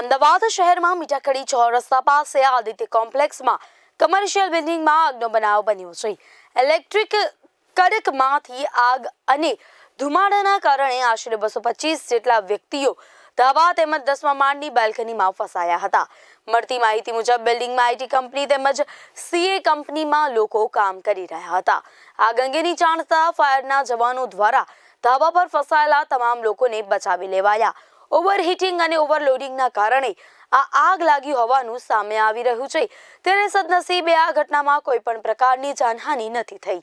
અમદાવાદ શહેરમાં મીઠાકડી છ રસ્તા પાસે આદિત્ય કોમ્પ્લેક્સમાં કમર્શિયલ બિલ્ડિંગમાં આગનો બનાવ બન્યો છે ઇલેક્ટ્રિક કડકમાંથી આગ અને ધુમાડાના કારણે આશરે બસો પચીસ જેટલા વ્યક્તિઓ ધાબા તેમજ દસમા માળની બાલ્કનીમાં ફસાયા હતા મળતી માહિતી મુજબ બિલ્ડિંગમાં આઈટી કંપની તેમજ સીએ કંપનીમાં લોકો કામ કરી રહ્યા હતા આગ અંગેની જાણતા ફાયરના જવાનો દ્વારા ધાબા પર ફસાયેલા તમામ લોકોને બચાવી લેવાયા ઓવરહીટિંગ અને ઓવરલોડિંગના કારણે આ આગ લાગી હોવાનું સામે આવી રહ્યું છે ત્યારે સદનસીબે આ ઘટનામાં કોઈ પણ પ્રકારની જાનહાની નથી થઈ